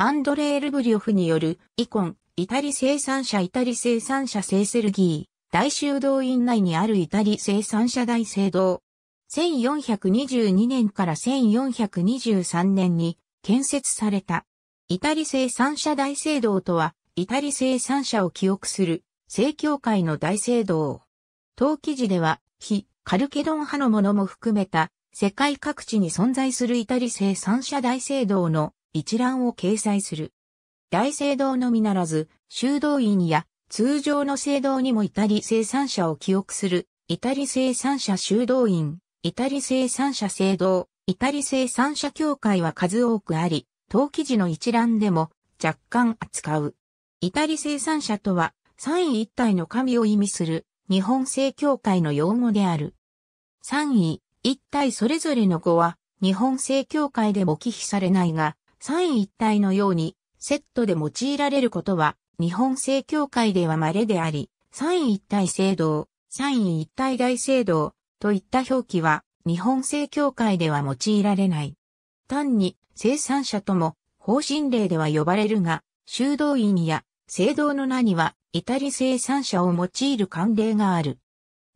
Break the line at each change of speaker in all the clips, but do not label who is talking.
アンドレー・ルブリオフによる、イコン、イタリ生産者イタリ生産者聖セルギー、大修道院内にあるイタリ生産者大聖堂。1422年から1423年に建設された。イタリ生産者大聖堂とは、イタリ生産者を記憶する、聖教会の大聖堂。当記事では、非、カルケドン派のものも含めた、世界各地に存在するイタリ生産者大聖堂の一覧を掲載する。大聖堂のみならず、修道院や通常の聖堂にもイタリ生産者を記憶する、イタリ生産者修道院、イタリ生産者聖堂、イタリ生産者協会は数多くあり、当記事の一覧でも若干扱う。イタリ生産者とは、三位一体の神を意味する日本正教会の用語である。三位一体それぞれの語は日本正教会でも忌避されないが、三位一体のようにセットで用いられることは日本正教会では稀であり、三位一体聖堂、三位一体大聖堂といった表記は日本正教会では用いられない。単に生産者とも方針令では呼ばれるが、修道院や聖堂の名にはイタリ生産者を用いる慣例がある。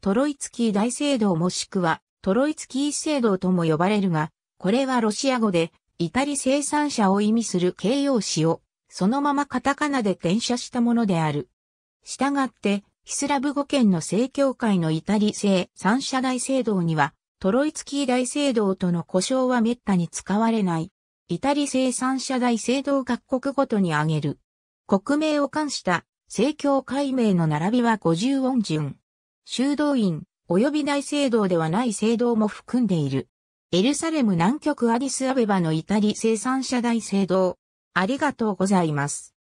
トロイツキー大聖堂もしくはトロイツキー聖堂とも呼ばれるが、これはロシア語でイタリ生産者を意味する形容詞を、そのままカタカナで転写したものである。したがって、ヒスラブ語圏の正教会のイタリ生産者大聖堂には、トロイツキー大聖堂との呼称は滅多に使われない。イタリ生産者大聖堂各国ごとに挙げる。国名を冠した正教会名の並びは五十音順。修道院及び大聖堂ではない聖堂も含んでいる。エルサレム南極アディスアベバのイタリ生産者大聖堂。ありがとうございます。